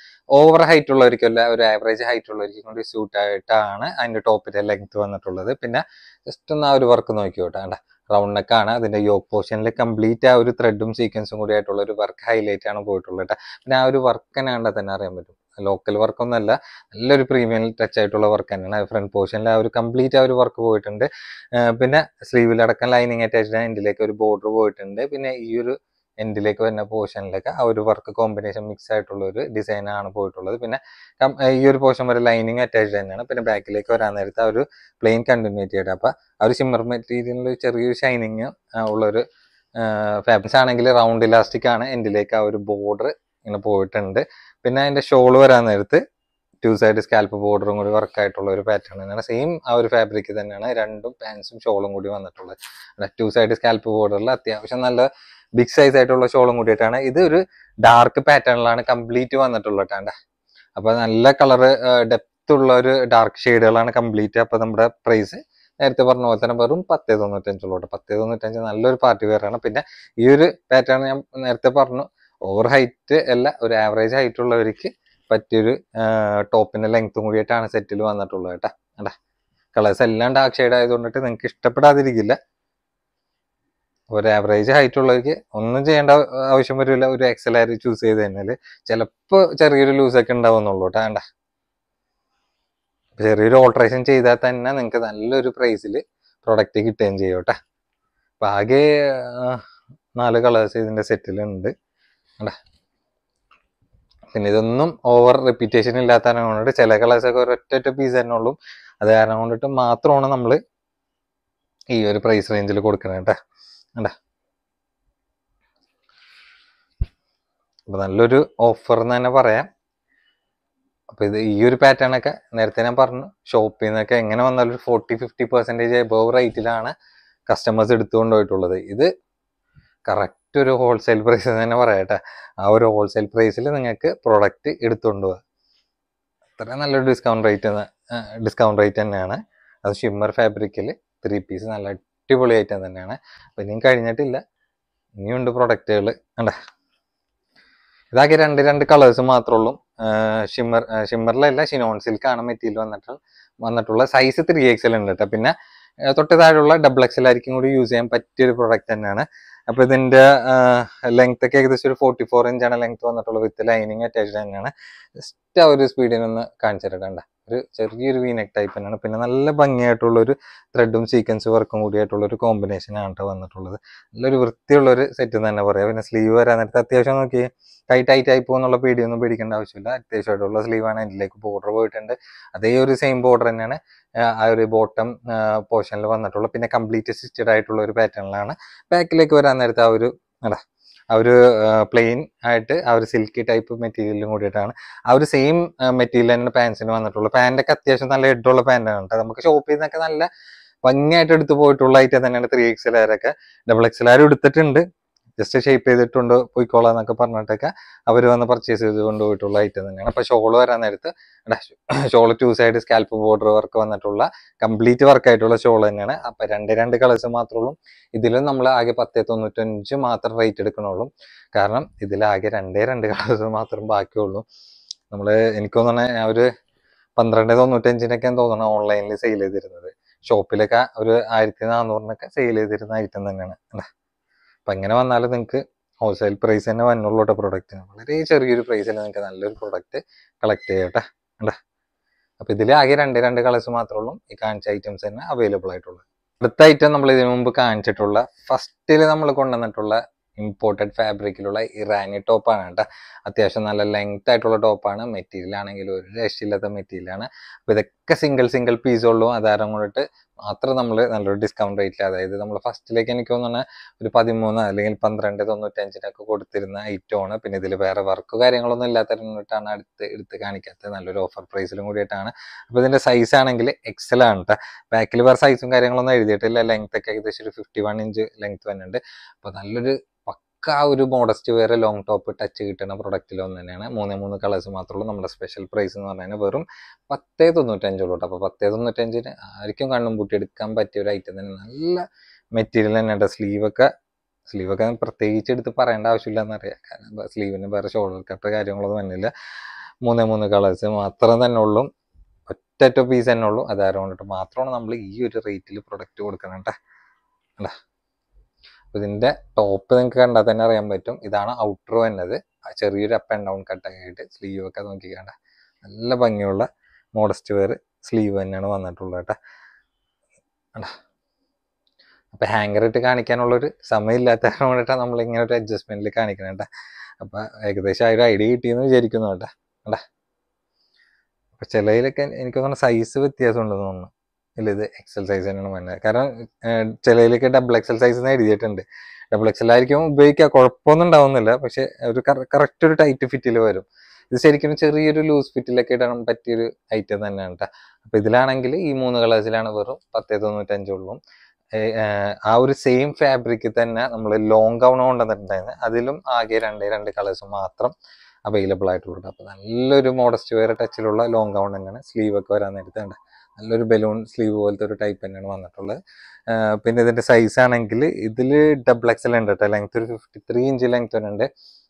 ഓവർ ഹൈറ്റ് ഉള്ളവർക്കല്ല ഒരു ആവറേജ് ഹൈറ്റ് ഉള്ളവർക്കും കൂടി സ്യൂട്ട് ആയിട്ടാണ് അതിന്റെ ടോപ്പിന്റെ ലെങ്ത് വന്നിട്ടുള്ളത് പിന്നെ ജസ്റ്റ് ഒന്ന് ആ ഒരു വർക്ക് നോക്കി കേട്ടോ റൗണ്ട് നെക്കാണ് അതിന്റെ യോക്ക് പോർഷനിൽ കംപ്ലീറ്റ് ആ ഒരു ത്രെഡും സീക്വൻസും കൂടി ആയിട്ടുള്ള ഒരു വർക്ക് ഹൈലൈറ്റ് ആണ് പോയിട്ടുള്ളത് കേട്ടോ പിന്നെ ആ ഒരു വർക്കിനെ കണ്ടാൽ തന്നെ അറിയാൻ പറ്റും ലോക്കൽ വർക്കൊന്നല്ല നല്ലൊരു പ്രീമിയം ടച്ച് ആയിട്ടുള്ള വർക്ക് തന്നെയാണ് ഫ്രണ്ട് പോർഷനിൽ ആ ഒരു കംപ്ലീറ്റ് ആ ഒരു വർക്ക് പോയിട്ടുണ്ട് പിന്നെ സ്ലീവിലടക്കം ലൈനിങ് അറ്റാച്ച്ഡ് അതിൻ്റെ ഒരു ബോർഡർ പോയിട്ടുണ്ട് പിന്നെ ഈ ഒരു എൻഡിലേക്ക് വരുന്ന പോർഷനിലൊക്കെ ആ ഒരു വർക്ക് കോമ്പിനേഷൻ മിക്സ് ആയിട്ടുള്ള ഒരു ഡിസൈനാണ് പോയിട്ടുള്ളത് പിന്നെ ഈ ഒരു പോർഷൻ വരെ ലൈനിങ് അറ്റാച്ച്ഡ് തന്നെയാണ് പിന്നെ ബാക്കിലേക്ക് വരാൻ നേരത്തെ ആ ഒരു പ്ലെയിൻ കണ്ടിന്യൂറ്റി ആയിട്ട് അപ്പോൾ ആ ഒരു സിമ്മർ മെറ്റീരിയലിൽ ചെറിയൊരു ഷൈനിങ് ഉള്ളൊരു ഫാബ്രിക്സ് ആണെങ്കിൽ റൗണ്ട് ഇലാസ്റ്റിക് ആണ് എൻഡിലേക്ക് ആ ഒരു ബോർഡർ ഇങ്ങനെ പോയിട്ടുണ്ട് പിന്നെ അതിൻ്റെ ഷോൾ വരാൻ നേരത്ത് ടു സൈഡ് സ്കാൽപ്പ് ബോർഡറും കൂടി വർക്ക് ആയിട്ടുള്ള ഒരു പാറ്റേൺ തന്നെയാണ് സെയിം ആ ഒരു ഫാബ്രിക് തന്നെയാണ് രണ്ടും പാൻസും ഷോളും കൂടി വന്നിട്ടുള്ളത് ടു സൈഡ് സ്കാൽപ്പ് ബോർഡറിൽ അത്യാവശ്യം നല്ല ബിഗ് സൈസ് ആയിട്ടുള്ള ഷോളും കൂടിയിട്ടാണ് ഇത് ഒരു ഡാർക്ക് പാറ്റേണിലാണ് കംപ്ലീറ്റ് വന്നിട്ടുള്ള ടാണ്ട അപ്പൊ നല്ല കളർ ഡെപ്ത് ഉള്ള ഒരു ഡാർക്ക് ഷെയ്ഡുകളാണ് കംപ്ലീറ്റ് അപ്പൊ നമ്മുടെ പ്രൈസ് നേരത്തെ പറഞ്ഞ പോലെ തന്നെ വെറും പത്തേ തൊണ്ണൂറ്റഞ്ചുള്ളൂട്ടോ പത്തേ തൊണ്ണൂറ്റഞ്ച് നല്ലൊരു പാർട്ടി വെയറാണ് പിന്നെ ഈ ഒരു പാറ്റേൺ ഞാൻ നേരത്തെ പറഞ്ഞു ഓവർ ഹൈറ്റ് അല്ല ഒരു ആവറേജ് ഹൈറ്റ് ഉള്ളവർക്ക് പറ്റിയൊരു ടോപ്പിന്റെ ലെങ്ത്തും കൂടിയിട്ടാണ് സെറ്റിൽ വന്നിട്ടുള്ളത് കേട്ടാ കേട്ടാ കളേഴ്സ് എല്ലാം ഡാർക്ക് ഷെയ്ഡ് ആയതുകൊണ്ടിട്ട് നിങ്ങൾക്ക് ഇഷ്ടപ്പെടാതിരിക്കില്ല ഒരു ആവറേജ് ഹൈറ്റ് ഉള്ളവർക്ക് ഒന്നും ചെയ്യേണ്ട ആവശ്യം വരില്ല ഒരു എക്സലാരി ചൂസ് ചെയ്ത് കഴിഞ്ഞാല് ചിലപ്പോ ചെറിയൊരു ലൂസൊക്കെ ഉണ്ടാവുന്നുള്ളൂ കേട്ടോ വേണ്ട ചെറിയൊരു ഓൾട്രേഷൻ ചെയ്താൽ തന്നെ നിങ്ങൾക്ക് നല്ലൊരു പ്രൈസിൽ പ്രൊഡക്റ്റ് കിട്ടുകയും ചെയ്യും കേട്ടോ അപ്പൊ ആകെ നാല് കളേഴ്സ് ഇതിന്റെ സെറ്റിലുണ്ട് അല്ലേ പിന്നെ ഇതൊന്നും ഓവർ റിപ്പീറ്റേഷൻ ഇല്ലാത്ത കാരണം കൊണ്ടിട്ട് ചില കളേഴ്സൊക്കെ ഒരൊറ്റ പീസ് തന്നെ ഉള്ളൂ അത് കാരണം കൊണ്ടിട്ട് മാത്രമാണ് നമ്മൾ ഈ ഒരു പ്രൈസ് റേഞ്ചിൽ കൊടുക്കുന്നത് കേട്ടോ അല്ല അപ്പൊ നല്ലൊരു ഓഫർ എന്ന് തന്നെ പറയാം അപ്പോൾ ഇത് ഈ ഒരു പാറ്റേൺ ഒക്കെ നേരത്തെ ഞാൻ പറഞ്ഞു ഷോപ്പിൽ നിന്നൊക്കെ എങ്ങനെ വന്നാലും ഒരു ഫോർട്ടി ഫിഫ്റ്റി പെർസെൻറ്റേജ് എബവ് റേറ്റിലാണ് കസ്റ്റമേഴ്സ് എടുത്തുകൊണ്ട് പോയിട്ടുള്ളത് ഇത് കറക്റ്റ് ഒരു ഹോൾസെയിൽ പ്രൈസ് തന്നെ പറയാട്ടെ ആ ഒരു ഹോൾസെയിൽ പ്രൈസിൽ നിങ്ങൾക്ക് പ്രോഡക്റ്റ് എടുത്തുകൊണ്ട് പോവാം അത്ര നല്ലൊരു ഡിസ്കൗണ്ട് റേറ്റ് ഡിസ്കൗണ്ട് റേറ്റ് തന്നെയാണ് അത് ഷിമ്മർ ഫാബ്രിക്കിൽ ത്രീ പീസ് നല്ല അടിപൊളി ഐറ്റം തന്നെയാണ് അപ്പം ഇനിയും കഴിഞ്ഞിട്ടില്ല ഇനിയുണ്ട് പ്രൊഡക്റ്റുകൾ അല്ലേ ഇതാക്കി രണ്ട് രണ്ട് കളേഴ്സ് മാത്രമേ ഉള്ളൂ ഷിമ്മർ ഷിമ്മറിലല്ല ഷിനോൺ സിൽക്കാണ് മെറ്റീരിയൽ വന്നിട്ട് വന്നിട്ടുള്ള സൈസ് ത്രീ എക്സൽ ഉണ്ട് കേട്ടോ പിന്നെ തൊട്ട് താഴെയുള്ള ഡബിൾ എക്സൽ ആയിരിക്കും കൂടി യൂസ് ചെയ്യാൻ പറ്റിയ ഒരു പ്രൊഡക്റ്റ് തന്നെയാണ് അപ്പോൾ ഇതിന്റെ ലെങ്ത് ഒക്കെ ഏകദേശം ഒരു ഫോർട്ടി ഫോർ ഇഞ്ചാണ് ലെങ്ത് വന്നിട്ടുള്ളത് വിത്ത് ലൈനിങ് അറ്റാച്ച്ഡ് തന്നെയാണ് ജസ്റ്റ് ആ ഒരു സ്പീഡിനൊന്ന് കാണിച്ചിട്ടുണ്ട് ഒരു ചെറിയൊരു വീനക് ടൈപ്പ് തന്നെയാണ് പിന്നെ നല്ല ഭംഗിയായിട്ടുള്ള ഒരു ത്രെഡും സീക്വൻസ് വർക്കും കോമ്പിനേഷൻ കോമ്പിനേഷനാണ് കേട്ടോ വന്നിട്ടുള്ളത് നല്ലൊരു വൃത്തിയുള്ള ഒരു സെറ്റ് എന്ന് തന്നെ പറയാം പിന്നെ സ്ലീവ് വരാൻ നേരത്തെ അത്യാവശ്യം നോക്കി ടൈറ്റ് ടൈറ്റ് ആയി പോകുന്നുള്ള പേടിയൊന്നും പേടിക്കേണ്ട ആവശ്യമില്ല അത്യാവശ്യമായിട്ടുള്ള സ്ലീവാണ് അതിലേക്ക് ബോർഡർ പോയിട്ടുണ്ട് അതേ ഒരു സെയിം ബോർഡർ തന്നെയാണ് ആ ഒരു ബോട്ടം പോർഷനിൽ വന്നിട്ടുള്ളത് പിന്നെ കംപ്ലീറ്റ് അസിസ്റ്റഡ് ആയിട്ടുള്ള ഒരു പാറ്റേണിലാണ് ബാക്കിലേക്ക് വരാൻ നേരത്തെ ആ ഒരു അല്ല ആ ഒരു പ്ലെയിൻ ആയിട്ട് ആ ഒരു സിൽക്കി ടൈപ്പ് മെറ്റീരിയലും കൂടിയിട്ടാണ് ആ ഒരു സെയിം മെറ്റീരിയൽ തന്നെ പാൻസിന് വന്നിട്ടുള്ളൂ പാൻറ്റൊക്കെ അത്യാവശ്യം നല്ല ഇട്ടുള്ള പാൻറ്റാണ് കേട്ടോ നമുക്ക് ഷോപ്പിൽ നിന്നൊക്കെ നല്ല ഭംഗിയായിട്ട് എടുത്തു പോയിട്ടുള്ള ഐറ്റം തന്നെയാണ് ത്രീ ആരൊക്കെ ഡബിൾ ആരും എടുത്തിട്ടുണ്ട് ജസ്റ്റ് ഷേപ്പ് ചെയ്തിട്ടുണ്ട് പോയിക്കോളാം എന്നൊക്കെ പറഞ്ഞിട്ടൊക്കെ അവർ വന്ന് പർച്ചേസ് ചെയ്ത് കൊണ്ടുപോയിട്ടുള്ള ഐറ്റം തന്നെയാണ് അപ്പോൾ ഷോൾ വരാൻ നേരത്ത് shawl two side scallop border work വന്നിട്ടുള്ള കംപ്ലീറ്റ് വർക്ക് ആയിട്ടുള്ള ഷോൾ തന്നെയാണ് അപ്പോൾ രണ്ട് രണ്ട് കളേഴ്സ് മാത്രമുള്ളൂ ഇതിലും നമ്മൾ ആകെ പത്തേ തൊണ്ണൂറ്റഞ്ച് മാത്രം റേറ്റ് എടുക്കണുള്ളൂ കാരണം ഇതിലാകെ രണ്ടേ രണ്ട് കളേഴ്സ് മാത്രം ബാക്കിയുള്ളൂ നമ്മൾ എനിക്ക് ഞാൻ ഒരു പന്ത്രണ്ട് തൊണ്ണൂറ്റഞ്ചിനൊക്കെ തോന്നണം ഓൺലൈനിൽ സെയിൽ ചെയ്തിരുന്നത് ഷോപ്പിലൊക്കെ ഒരു ആയിരത്തി നാനൂറിനൊക്കെ സെയിൽ ചെയ്തിരുന്ന ഐറ്റം തന്നെയാണ് അല്ലേ അപ്പം ഇങ്ങനെ വന്നാലും നിങ്ങൾക്ക് ഹോൾസെയിൽ പ്രൈസ് തന്നെ വന്നുള്ളൂ കേട്ടോ പ്രൊഡക്റ്റ് വളരെ ചെറിയൊരു പ്രൈസിൽ നിങ്ങൾക്ക് നല്ലൊരു പ്രൊഡക്റ്റ് കളക്ട് ചെയ്യട്ടെ അല്ലേ അപ്പോൾ ഇതിൽ ആകെ രണ്ട് രണ്ട് കളേഴ്സ് മാത്രമേ ഉള്ളൂ ഈ കാണിച്ച ഐറ്റംസ് തന്നെ അവൈലബിൾ ആയിട്ടുള്ളത് അടുത്ത ഐറ്റം നമ്മൾ ഇതിനു മുമ്പ് കാണിച്ചിട്ടുള്ള ഫസ്റ്റിൽ നമ്മൾ കൊണ്ടുവന്നിട്ടുള്ള ഇമ്പോർട്ടഡ് ഫാബ്രിക്കിലുള്ള ഇറാനി ടോപ്പാണ് കേട്ടോ അത്യാവശ്യം നല്ല ലെങ്ത് ആയിട്ടുള്ള ടോപ്പാണ് മെറ്റീരിയൽ ആണെങ്കിൽ ഒരു രക്ഷയില്ലാത്ത മെറ്റീരിയലാണ് അപ്പോൾ ഇതൊക്കെ സിംഗിൾ സിംഗിൾ പീസുള്ളൂ അതാരം കൊണ്ടിട്ട് മാത്രം നമ്മൾ നല്ലൊരു ഡിസ്കൗണ്ട് റേറ്റിൽ അതായത് നമ്മൾ ഫസ്റ്റിലേക്ക് എനിക്ക് തോന്നുന്ന ഒരു പതിമൂന്ന് അല്ലെങ്കിൽ പന്ത്രണ്ട് തൊണ്ണൂറ്റഞ്ചിനൊക്കെ കൊടുത്തിരുന്ന ഐറ്റമാണ് പിന്നെ ഇതിൽ വേറെ വർക്ക് കാര്യങ്ങളൊന്നും ഇല്ലാത്തതിനാണ് അടുത്ത് എടുത്ത് കാണിക്കാത്തത് നല്ലൊരു ഓഫർ പ്രൈസിലും കൂടിയിട്ടാണ് അപ്പം ഇതിൻ്റെ സൈസ് ആണെങ്കിൽ എക്സൽ ആണ് കേട്ടോ ബാക്കിൽ വേറെ സൈസും കാര്യങ്ങളൊന്നും എഴുതിയിട്ടില്ല ലെങ്ത് ഏകദേശം ഒരു ഫിഫ്റ്റി വൺ ഇഞ്ച് ലെങ്ത് വരുന്നുണ്ട് അപ്പോൾ നല്ലൊരു നമുക്ക് ആ ഒരു മോഡസ്റ്റ് വേറെ ലോങ് ടോപ്പ് ടച്ച് കിട്ടുന്ന പ്രൊഡക്റ്റിൽ ഒന്ന് തന്നെയാണ് മൂന്നേ മൂന്ന് കളേഴ്സ് ഉള്ളൂ നമ്മുടെ സ്പെഷ്യൽ പ്രൈസ് എന്ന് പറഞ്ഞാൽ വെറും പത്തേ തൊണ്ണൂറ്റഞ്ചുള്ളൂ കേട്ടോ അപ്പോൾ പത്തേ തൊണ്ണൂറ്റഞ്ചിന് ആർക്കും കണ്ണും പൂട്ടി എടുക്കാൻ പറ്റിയ ഒരു ഐറ്റം തന്നെ നല്ല മെറ്റീരിയൽ തന്നെ കേട്ടോ സ്ലീവൊക്കെ സ്ലീവൊക്കെ പ്രത്യേകിച്ച് എടുത്ത് പറയേണ്ട ആവശ്യമില്ല എന്നറിയാം കാരണം സ്ലീവിന് വേറെ ഷോൾഡർ കട്ട് കാര്യങ്ങളൊന്നും വന്നില്ല മൂന്നേ മൂന്ന് കളേഴ്സ് മാത്രം തന്നെ ഉള്ളൂ ഒറ്റ പീസ് തന്നെ ഉള്ളൂ അത് അരൗണ്ടിട്ട് മാത്രമാണ് നമ്മൾ ഈ ഒരു റേറ്റിൽ പ്രൊഡക്റ്റ് കൊടുക്കണം കേട്ടോ അല്ല ഇതിൻ്റെ ടോപ്പ് നിങ്ങൾക്ക് കണ്ടാൽ തന്നെ അറിയാൻ പറ്റും ഇതാണ് ഔട്ടർ വരുന്നത് ചെറിയൊരു അപ്പ് ആൻഡ് ഡൗൺ കട്ടൊക്കെ ആയിട്ട് സ്ലീവ് ഒക്കെ നോക്കിക്കേണ്ട നല്ല ഭംഗിയുള്ള മോഡസ്റ്റ് വെയർ സ്ലീവ് തന്നെയാണ് വന്നിട്ടുള്ളത് കേട്ടോ അപ്പോൾ ഹാങ്കർ ഇട്ട് കാണിക്കാനുള്ളൊരു സമയമില്ലാത്ത നമ്മൾ ഇങ്ങനെ ഒരു അഡ്ജസ്റ്റ്മെൻറ്റിൽ കാണിക്കണം കേട്ടോ അപ്പോൾ ഏകദേശം ആ ഒരു ഐഡിയ കിട്ടിയെന്ന് വിചാരിക്കുന്നു കേട്ടോ കേട്ടാ അപ്പോൾ ചിലയിലൊക്കെ എനിക്ക് തോന്നുന്നു സൈസ് വ്യത്യാസമുണ്ടെന്ന് തോന്നുന്നു ഇത് എക്സൽ സൈസ് തന്നെയാണ് വരുന്നത് കാരണം ചിലയിലേക്ക് ഡബിൾ എക്സൽ സൈസ് എന്ന് എഴുതിയിട്ടുണ്ട് ഡബിൾ എക്സൽ ആയിരിക്കും ഉപയോഗിക്കുക കുഴപ്പമൊന്നും ഉണ്ടാവുന്നില്ല പക്ഷെ ഒരു കറക്റ്റ് ഒരു ടൈറ്റ് ഫിറ്റിൽ വരും ഇത് ശരിക്കും ചെറിയൊരു ലൂസ് ഫിറ്റിലൊക്കെ ഇടാൻ പറ്റിയൊരു ഐറ്റം തന്നെയാണ് കേട്ടോ അപ്പോൾ ഇതിലാണെങ്കിൽ ഈ മൂന്ന് കളേഴ്സിലാണ് വെറും പത്തേ തൊണ്ണൂറ്റഞ്ചുള്ളൂ ആ ഒരു സെയിം ഫാബ്രിക്ക് തന്നെ നമ്മൾ ലോങ് ഗൗൺ കൊണ്ടുവന്നിട്ടുണ്ടായിരുന്നു അതിലും ആകെ രണ്ടേ രണ്ട് കളേഴ്സ് മാത്രം അവൈലബിൾ ആയിട്ടുള്ളത് അപ്പോൾ നല്ലൊരു മോഡസ്റ്റ് വെയർ ടച്ചിലുള്ള ലോങ് ഗൗൺ തന്നെയാണ് സ്ലീവ് ഒക്കെ വരാൻ നേരത്തെ ഉണ്ട് നല്ലൊരു ബലൂൺ സ്ലീവ് പോലത്തെ ഒരു ടൈപ്പ് തന്നെയാണ് വന്നിട്ടുള്ളത് പിന്നെ ഇതിൻ്റെ സൈസ് ആണെങ്കിൽ ഇതിൽ ഡബിൾ എക്സൽ ഉണ്ട് കേട്ടോ ലെങ്ത് ഒരു ഫിഫ്റ്റി ത്രീ ഇഞ്ച് ലെങ്ത് വരെ ഉണ്ട്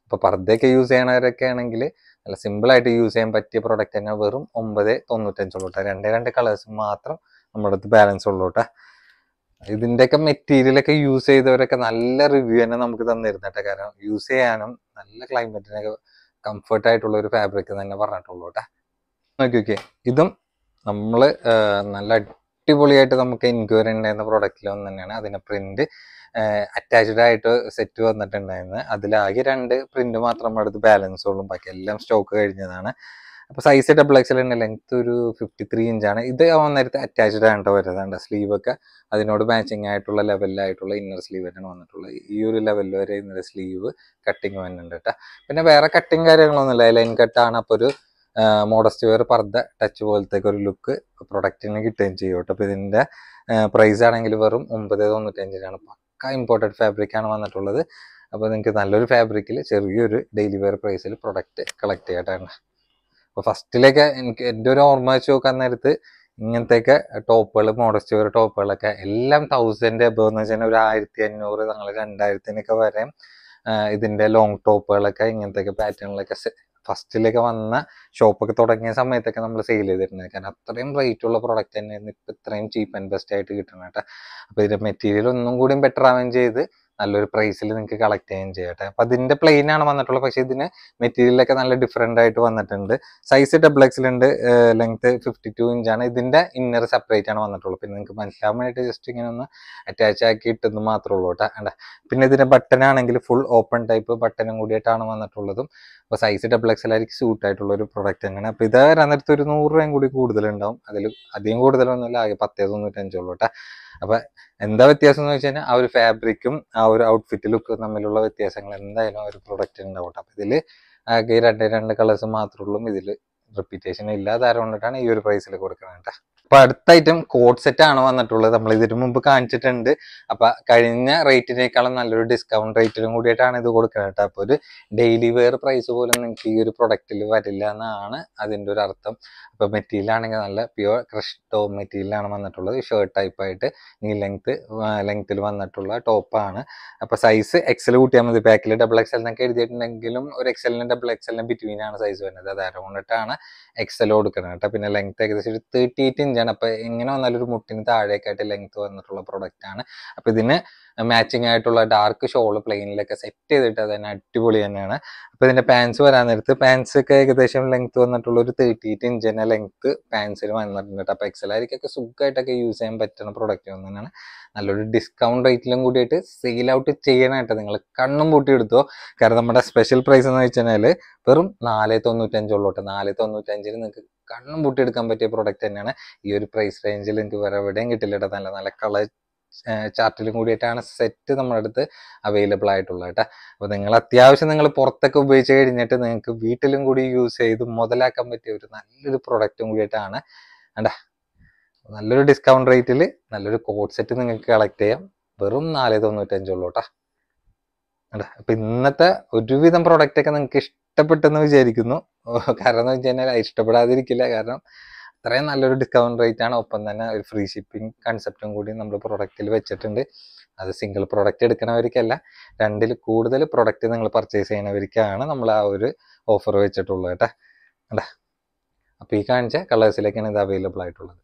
അപ്പോൾ പർദ്ദയൊക്കെ യൂസ് ചെയ്യണവരൊക്കെ ആണെങ്കിൽ നല്ല സിമ്പിളായിട്ട് യൂസ് ചെയ്യാൻ പറ്റിയ പ്രോഡക്റ്റ് തന്നെ വെറും ഒമ്പത് തൊണ്ണൂറ്റഞ്ചുള്ളൂ കേട്ടോ രണ്ടേ രണ്ട് കളേഴ്സ് മാത്രം നമ്മുടെ അടുത്ത് ബാലൻസ് ഉള്ളൂ കേട്ടോ ഇതിൻ്റെയൊക്കെ മെറ്റീരിയലൊക്കെ യൂസ് ചെയ്തവരൊക്കെ നല്ല റിവ്യൂ തന്നെ നമുക്ക് തന്നിരുന്നു കേട്ടോ കാരണം യൂസ് ചെയ്യാനും നല്ല ക്ലൈമറ്റിനൊക്കെ കംഫർട്ടായിട്ടുള്ള ഒരു ഫാബ്രിക് തന്നെ പറഞ്ഞിട്ടുള്ളൂ കേട്ടോ നോക്കി ഓക്കെ ഇതും നമ്മൾ നല്ല അടിപൊളിയായിട്ട് നമുക്ക് എൻക്വയറി ഉണ്ടായിരുന്ന പ്രോഡക്റ്റിൽ ഒന്ന് തന്നെയാണ് അതിന് പ്രിന്റ് അറ്റാച്ച്ഡ് ആയിട്ട് സെറ്റ് വന്നിട്ടുണ്ടായിരുന്നു അതിലാകെ രണ്ട് പ്രിന്റ് മാത്രം എടുത്ത് ബാലൻസ് ഉള്ളൂ ബാക്കി എല്ലാം സ്റ്റോക്ക് കഴിഞ്ഞതാണ് അപ്പോൾ സൈസ് ഡബിൾ എക്സൽ ഉണ്ട് ലെങ്ത് ഒരു ഫിഫ്റ്റി ത്രീ ഇഞ്ചാണ് ഇത് നേരത്തെ അറ്റാച്ച്ഡ് ആയിട്ട് വരുന്നുണ്ട് സ്ലീവ് ഒക്കെ അതിനോട് മാച്ചിങ് ആയിട്ടുള്ള ലെവലിലായിട്ടുള്ള ഇന്നർ സ്ലീവ് തന്നെയാണ് വന്നിട്ടുള്ളത് ഈ ഒരു ലെവലിൽ വരെ ഇന്നർ സ്ലീവ് കട്ടിങ് വന്നിട്ടുണ്ട് കേട്ടോ പിന്നെ വേറെ കട്ടിങ് കാര്യങ്ങളൊന്നുമില്ല ലൈൻ കട്ടാണ് അപ്പോൾ ഒരു മോഡസ്റ്റ് വെയർ പർദ്ദ ടച്ച് പോലത്തെ ഒരു ലുക്ക് പ്രൊഡക്റ്റിന് കിട്ടുകയും ചെയ്യും കേട്ടോ അപ്പോൾ ഇതിൻ്റെ പ്രൈസ് ആണെങ്കിൽ വെറും ഒമ്പത് തൊണ്ണൂറ്റഞ്ചിനാണ് പക്ക ഇമ്പോർട്ടഡ് ആണ് വന്നിട്ടുള്ളത് അപ്പോൾ നിങ്ങൾക്ക് നല്ലൊരു ഫാബ്രിക്കിൽ ചെറിയൊരു ഡെയിലി വെയർ പ്രൈസിൽ പ്രൊഡക്റ്റ് കളക്ട് ചെയ്യട്ടാണ് അപ്പോൾ ഫസ്റ്റിലേക്ക് എനിക്ക് എൻ്റെ ഒരു ഓർമ്മ വെച്ച് നോക്കാൻ നേരത്ത് ഇങ്ങനത്തെയൊക്കെ ടോപ്പുകൾ മോഡസ്റ്റ് വെയർ ടോപ്പുകളൊക്കെ എല്ലാം തൗസൻഡ് എബോ എന്ന് വെച്ചാൽ ഒരു ആയിരത്തി അഞ്ഞൂറ് ഞങ്ങൾ രണ്ടായിരത്തിനൊക്കെ വരെ ഇതിൻ്റെ ലോങ് ടോപ്പുകളൊക്കെ ഇങ്ങനത്തെയൊക്കെ പാറ്റേണിലൊക്കെ ഫസ്റ്റിലൊക്കെ വന്ന ഷോപ്പൊക്കെ തുടങ്ങിയ സമയത്തൊക്കെ നമ്മൾ സെയിൽ ചെയ്തിരുന്നത് കാരണം അത്രയും റേറ്റ് ഉള്ള പ്രൊഡക്റ്റ് തന്നെയായിരുന്നു ഇപ്പം ഇത്രയും ചീപ്പ് ആൻഡ് ബെസ്റ്റ് ആയിട്ട് കിട്ടണം കേട്ടോ അപ്പോൾ ഇതിൻ്റെ മെറ്റീരിയൽ ഒന്നും കൂടിയും ബെറ്റർ ആവുകയും ചെയ്ത് നല്ലൊരു പ്രൈസിൽ നിങ്ങൾക്ക് കളക്ട് ചെയ്യാൻ ചെയ്യട്ടെ അപ്പൊ അതിന്റെ പ്ലെയിൻ ആണ് വന്നിട്ടുള്ളത് പക്ഷേ ഇതിന് മെറ്റീരിയലൊക്കെ നല്ല ഡിഫറെന്റ് ആയിട്ട് വന്നിട്ടുണ്ട് സൈസ് ഡബിൾ ഉണ്ട് ലെങ്ത് ഫിഫ്റ്റി ടു ഇഞ്ചാണ് ഇതിന്റെ ഇന്നർ സെപ്പറേറ്റ് ആണ് വന്നിട്ടുള്ളത് പിന്നെ നിങ്ങൾക്ക് മനസ്സിലാവാൻ വേണ്ടിയിട്ട് ജസ്റ്റ് ഇങ്ങനെ ഒന്ന് അറ്റാച്ച് ആക്കി ഇട്ടെന്ന് മാത്രമേ ഉള്ളൂ കേട്ടോ പിന്നെ ഇതിന്റെ ബട്ടൺ ആണെങ്കിൽ ഫുൾ ഓപ്പൺ ടൈപ്പ് ബട്ടനും കൂടിയിട്ടാണ് വന്നിട്ടുള്ളതും അപ്പൊ സൈസ് ഡബിൾ ആയിരിക്കും സൂട്ട് ആയിട്ടുള്ള ഒരു പ്രൊഡക്റ്റ് തന്നെയാണ് അപ്പൊ ഇത് വരാൻ നേരത്തെ ഒരു നൂറ് രൂപയും കൂടി കൂടുതലുണ്ടാവും അതിൽ അധികം കൂടുതലൊന്നുമില്ല ആകെ പത്തേ തൊണ്ണൂറ്റഞ്ചുള്ളൂ കേട്ടോ അപ്പൊ എന്താ വ്യത്യാസം എന്ന് വെച്ച് കഴിഞ്ഞാൽ ആ ഒരു ഫാബ്രിക്കും ആ ഒരു ഔട്ട്ഫിറ്റ് ലുക്കും തമ്മിലുള്ള വ്യത്യാസങ്ങൾ എന്തായാലും ഒരു പ്രൊഡക്റ്റ് ഉണ്ടാവട്ടെ അപ്പൊ ഇതില് ആകെ രണ്ടേ രണ്ട് കളേഴ്സ് മാത്രമേ ഉള്ളൂ റിപ്പീറ്റേഷൻ ഇല്ലാതെ കൊണ്ടിട്ടാണ് ഈ ഒരു പ്രൈസിൽ കൊടുക്കുന്നത് കേട്ടോ അപ്പൊ അടുത്ത ഐറ്റം കോഡ് സെറ്റ് ആണ് വന്നിട്ടുള്ളത് നമ്മൾ ഇതിനു മുമ്പ് കാണിച്ചിട്ടുണ്ട് അപ്പൊ കഴിഞ്ഞ റേറ്റിനേക്കാളും നല്ലൊരു ഡിസ്കൗണ്ട് റേറ്റിലും കൂടിയിട്ടാണ് ഇത് കൊടുക്കുന്നത് കേട്ടോ അപ്പൊ ഒരു ഡെയിലി വെയർ പ്രൈസ് പോലും നിങ്ങൾക്ക് ഈ ഒരു പ്രൊഡക്റ്റിൽ വരില്ല എന്നാണ് അതിൻ്റെ ഒരു അർത്ഥം അപ്പൊ മെറ്റീരിയൽ ആണെങ്കിൽ നല്ല പ്യുവർ ക്രഷ് ടോപ്പ് ആണ് വന്നിട്ടുള്ളത് ഷർട്ട് ടൈപ്പ് ആയിട്ട് നീ ലെങ്ത് ലെങ്ത്തിൽ വന്നിട്ടുള്ള ടോപ്പാണ് അപ്പൊ സൈസ് എക്സൽ കൂട്ടിയാൽ മതി പാക്കിൽ ഡബിൾ എക്സൽ എന്നൊക്കെ എഴുതിയിട്ടുണ്ടെങ്കിലും ഒരു എക്സലിന് ഡബിൾ ബിറ്റ്വീൻ ബിറ്റ്വീനാണ് സൈസ് വരുന്നത് അത് അറൗണ്ടിട്ടാണ് എക്സൽ കൊടുക്കുന്നത് കേട്ടോ പിന്നെ ലെങ്ത് ഏകദേശം ഒരു തേർട്ടി എയ്റ്റ് ഇഞ്ച് ആണ് അപ്പൊ എങ്ങനെ വന്നാലും ഒരു മുട്ടിന് താഴേക്കായിട്ട് ലെങ്ത് വന്നിട്ടുള്ള പ്രൊഡക്റ്റ് ആണ് അപ്പൊ ഇതിന് മാച്ചിങ് ആയിട്ടുള്ള ഡാർക്ക് ഷോൾ പ്ലെയിനിലൊക്കെ സെറ്റ് ചെയ്തിട്ട് അത് തന്നെ അടിപൊളി തന്നെയാണ് അപ്പൊ ഇതിന്റെ പാൻസ് വരാൻ നേരത്ത് പാൻസ് ഒക്കെ ഏകദേശം ലെങ്ത് വന്നിട്ടുള്ള ഒരു തേർട്ടി എയ്റ്റ് ഇഞ്ചിന്റെ ലെങ്ത് പാൻസിൽ വന്നിട്ടുണ്ട് അപ്പൊ എക്സൽ ആയിരിക്കൊക്കെ സുഖമായിട്ടൊക്കെ യൂസ് ചെയ്യാൻ പറ്റുന്ന പ്രൊഡക്റ്റ് ഒന്ന് തന്നെയാണ് നല്ലൊരു ഡിസ്കൗണ്ട് റേറ്റിലും കൂടിയിട്ട് സെയിൽ ഔട്ട് ചെയ്യാനായിട്ട് നിങ്ങൾ കണ്ണും പൂട്ടി എടുത്തോ കാരണം നമ്മുടെ സ്പെഷ്യൽ പ്രൈസ് എന്ന് വെച്ചാൽ വെറും നാല് തൊണ്ണൂറ്റഞ്ചുള്ളൂട്ടോ നാല് തൊണ്ണൂറ്റഞ്ചിന് നിങ്ങൾക്ക് കണ്ണും പൂട്ടിയെടുക്കാൻ പറ്റിയ പ്രൊഡക്റ്റ് തന്നെയാണ് ഈ ഒരു പ്രൈസ് റേഞ്ചിൽ എനിക്ക് വേറെ എവിടെയും കിട്ടില്ല നല്ല നല്ല കളർ ചാർട്ടിലും കൂടിയിട്ടാണ് സെറ്റ് നമ്മുടെ അടുത്ത് അവൈലബിൾ ആയിട്ടുള്ളത് കേട്ടോ അപ്പോൾ നിങ്ങൾ അത്യാവശ്യം നിങ്ങൾ പുറത്തൊക്കെ ഉപയോഗിച്ച് കഴിഞ്ഞിട്ട് നിങ്ങൾക്ക് വീട്ടിലും കൂടി യൂസ് ചെയ്ത് മുതലാക്കാൻ പറ്റിയ ഒരു നല്ലൊരു പ്രൊഡക്റ്റും കൂടിയിട്ടാണ് കണ്ടാ നല്ലൊരു ഡിസ്കൗണ്ട് റേറ്റിൽ നല്ലൊരു കോഡ് സെറ്റ് നിങ്ങൾക്ക് കളക്ട് ചെയ്യാം വെറും നാല് തൊണ്ണൂറ്റഞ്ചുള്ളൂ കേട്ടോ അപ്പം ഇന്നത്തെ ഒരുവിധം പ്രൊഡക്റ്റൊക്കെ നിങ്ങൾക്ക് ഇഷ്ടപ്പെട്ടെന്ന് വിചാരിക്കുന്നു കാരണം എന്ന് വെച്ച് കഴിഞ്ഞാൽ ഇഷ്ടപ്പെടാതിരിക്കില്ല കാരണം അത്രയും നല്ലൊരു ഡിസ്കൗണ്ട് റേറ്റ് ആണ് ഒപ്പം തന്നെ ഒരു ഫ്രീ ഷിപ്പിംഗ് കൺസെപ്റ്റും കൂടി നമ്മൾ പ്രൊഡക്റ്റിൽ വെച്ചിട്ടുണ്ട് അത് സിംഗിൾ പ്രൊഡക്റ്റ് എടുക്കണവർക്കല്ല രണ്ടിൽ കൂടുതൽ പ്രൊഡക്റ്റ് നിങ്ങൾ പർച്ചേസ് ചെയ്യണവർക്കാണ് നമ്മൾ ആ ഒരു ഓഫർ വെച്ചിട്ടുള്ളത് കേട്ടോ അല്ല അപ്പോൾ ഈ കാണിച്ച കളേഴ്സിലേക്കാണ് ഇത് അവൈലബിൾ ആയിട്ടുള്ളത്